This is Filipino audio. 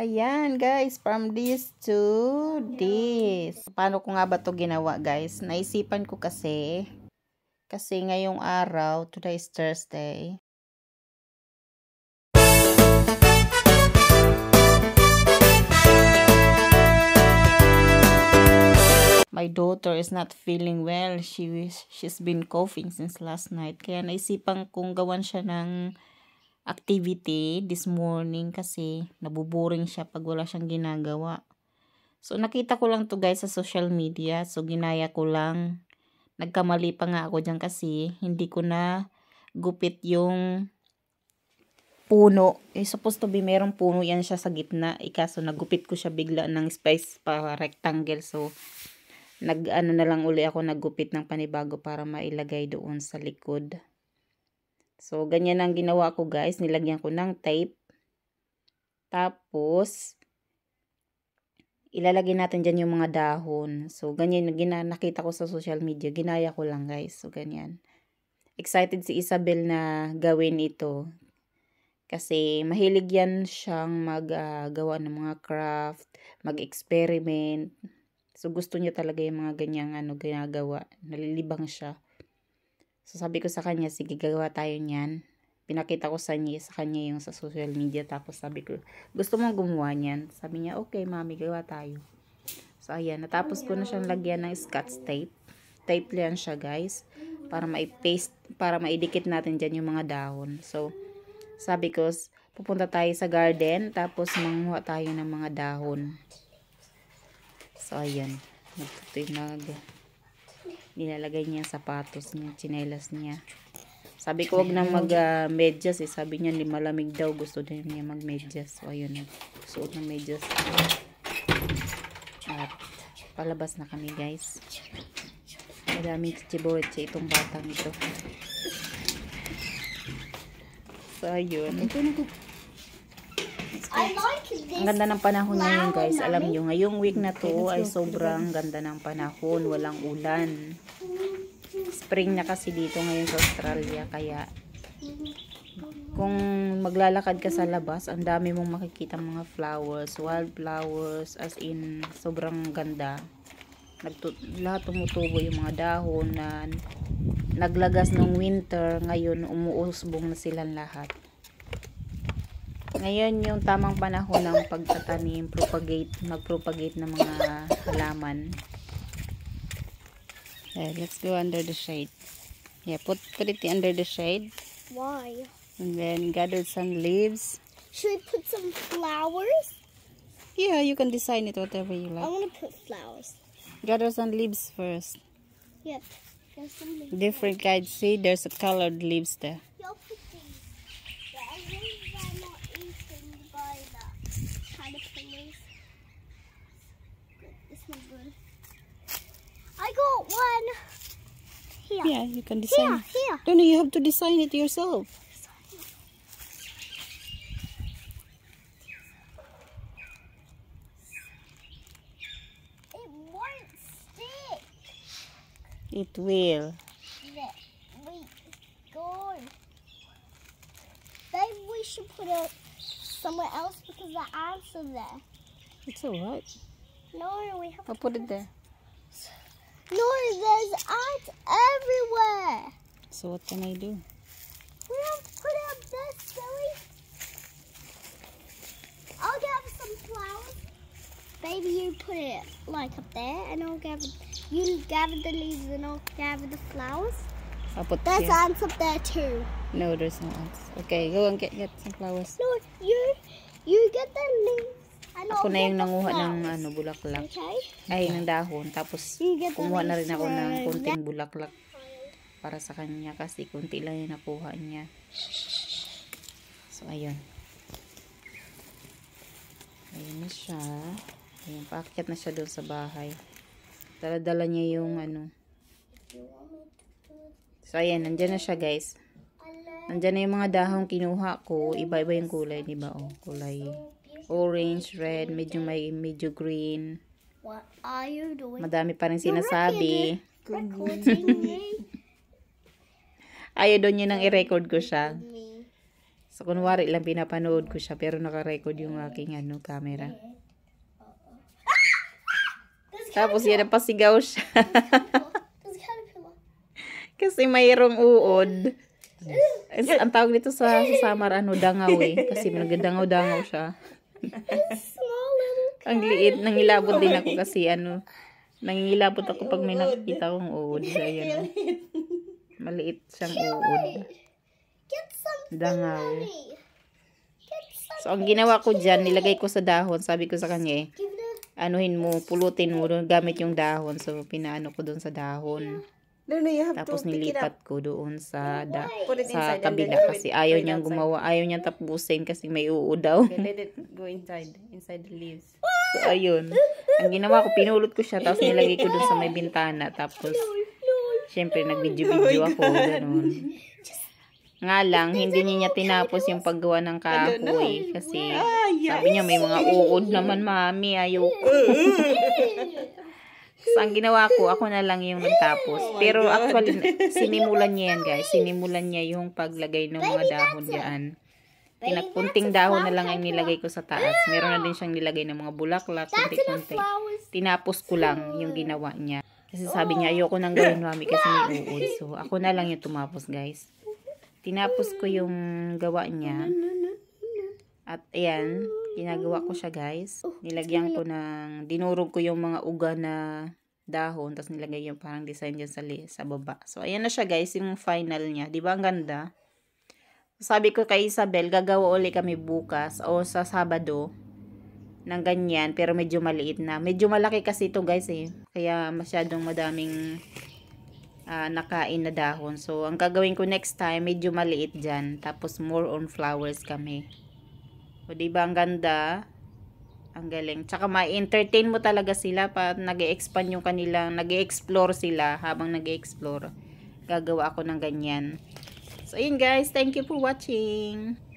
Ayan, guys. From this to this. Paano ko nga ba to ginawa, guys? Naisipan ko kasi, kasi ngayong araw, today is Thursday, my daughter is not feeling well. She she's been coughing since last night. Kaya naisipan kong gawan siya ng activity this morning kasi nabuboring siya pag wala siyang ginagawa. So, nakita ko lang to guys sa social media. So, ginaya ko lang. Nagkamali pa nga ako dyan kasi hindi ko na gupit yung puno. Eh, supposed to be merong puno yan siya sa gitna. Ikaso, eh, nagupit ko siya bigla ng space para rectangle. So, nag ano na lang uli ako nagupit ng panibago para mailagay doon sa likod. So, ganyan ang ginawa ko guys. Nilagyan ko ng tape. Tapos, ilalagay natin dyan yung mga dahon. So, ganyan. yung nakita ko sa social media. Ginaya ko lang guys. So, ganyan. Excited si Isabel na gawin ito. Kasi mahilig yan siyang maggawa ah, uh, ng mga craft, mag-experiment. So, gusto niya talaga yung mga ganyang ano, ginagawa. Nalilibang siya. So sabi ko sa kanya, sige gagawa tayo niyan. Pinakita ko sa, niya, sa kanya yung sa social media. Tapos sabi ko, gusto mong gumawa niyan? Sabi niya, okay mami, gawa tayo. So ayan, natapos ko na siyang lagyan ng scotch tape. Tape lang siya guys. Para ma-paste, para maidikit natin dyan yung mga dahon. So, sabi ko, pupunta tayo sa garden. Tapos manguha tayo ng mga dahon. So ayan, nagtutunog nilalagay niya sapatos niya, chinelas niya. Sabi ko, wag na mag-medyas uh, eh. Sabi niya, malamig daw. Gusto din niya mag-medyas. O, ayun. Suot ng medyas. At, palabas na kami, guys. Madaming chichiboretche itong batang ito. So, ayun. Ito na ko. Ang ganda ng panahon ngayon guys. Alam nyo, ngayong week na to ay sobrang ganda ng panahon. Walang ulan. Spring na kasi dito ngayon sa Australia. Kaya kung maglalakad ka sa labas, ang dami mong makikita mga flowers, wild flowers, as in sobrang ganda. Nagtu lahat tumutubo yung mga dahon na naglagas ng winter, ngayon umuusbong na silang lahat. Ngayon yung tamang panahon ng pagtatanim, propagate, mag-propagate ng mga halaman. Yeah, let's go under the shade. Yeah, put, pretty under the shade. Why? And then gather some leaves. Should I put some flowers? Yeah, you can design it whatever you like. I want to put flowers. Gather some leaves first. Yep. There's some leaves. Different kinds. See, there's a colored leaves there. Yep. I got one. Here. Yeah, you can design. Here, here. No, no, you have to design it yourself. It won't stick. It will. Let we go. Maybe we should put it somewhere else because the ants are there. It's alright. No, we have I'll put it there. So what can I do? We do put up this, silly. I'll gather some flowers. Baby, you put it like up there, and I'll gather. You gather the leaves, and I'll gather the flowers. I'll put There's here. ants up there too. No, there's no ants. Okay, go and get, get some flowers. No, you you get the leaves. Ano, ako na yung nanguha ng ano, bulaklak. Okay. Ay, ng dahon. Tapos, kumuha na rin ako ng konting bulaklak. para sa kanya kasi kunti lang yung nakuha niya so ayun ayun na siya ayun paakyat na siya doon sa bahay daladala niya yung ano so ayun nandyan na siya guys nandyan na yung mga dahong kinuha ko iba iba yung kulay diba oh kulay orange, red, medyo may medyo green What are you doing? Madami pa rin sinasabi. You're recording Ayaw doon niya nang i-record ko siya. So, kunwari lang pinapanood ko siya pero nakarecord yung aking ano, camera. Tapos yan, napasigaw siya. Kasi mayroong uod. Yes. Ang tawag nito sa, sa Samar, ano, dangaw eh. Kasi nagdangaw-dangaw siya. Ang liit. Nangilabot din ako kasi ano. Nangilabot ako pag may nakikita kong uod. Ayan. Oh maliit siyang uod. Dangaw. So, ang ginawa ko dyan, nilagay ko sa dahon. Sabi ko sa kanya eh, anuhin mo, pulutin mo doon gamit yung dahon. So, pinaano ko doon sa dahon. Tapos nilipat ko doon sa da, sa kabila kasi ayaw niyang gumawa, ayaw niyang tapusin kasi may uod daw. Okay, let it go inside, inside the leaves. So, ayun. Ang ginawa ko, pinulot ko siya, tapos nilagay ko doon sa may bintana. Tapos, Siyempre, nagvideo video video oh ako. Ganun. Nga lang, hindi niya tinapos yung paggawa ng kahoy. Kasi, ah, sabi niya, may mga uod naman, mami. Ayoko. so, ang ginawa ko, ako na lang yung nagtapos. Oh Pero, actually, sinimulan niya yan, guys. Sinimulan niya yung paglagay ng mga dahon diyan. Tinakunting dahon na lang ang nilagay ko sa taas. Meron na din siyang nilagay ng mga bulaklak, kunti-kunti. Tinapos ko lang yung ginawa niya. Kasi sabi niya, ayoko nang gawin mami kasi may uod. So, ako na lang yung tumapos guys. Tinapos ko yung gawa niya. At ayan, ginagawa ko siya guys. Nilagyan ko ng, dinurog ko yung mga uga na dahon. Tapos nilagay yung parang design dyan sa, sa baba. So, ayan na siya guys, yung final niya. ba diba, ang ganda? Sabi ko kay Isabel, gagawa uli kami bukas o sa Sabado ng ganyan pero medyo maliit na. Medyo malaki kasi ito guys eh. Kaya masyadong madaming uh, nakain na dahon. So ang gagawin ko next time medyo maliit dyan. Tapos more on flowers kami. O diba ang ganda? Ang galing. Tsaka ma-entertain mo talaga sila pag nag-expand yung kanila, nag-explore sila habang nag-explore. Gagawa ako ng ganyan. So, yun guys. Thank you for watching.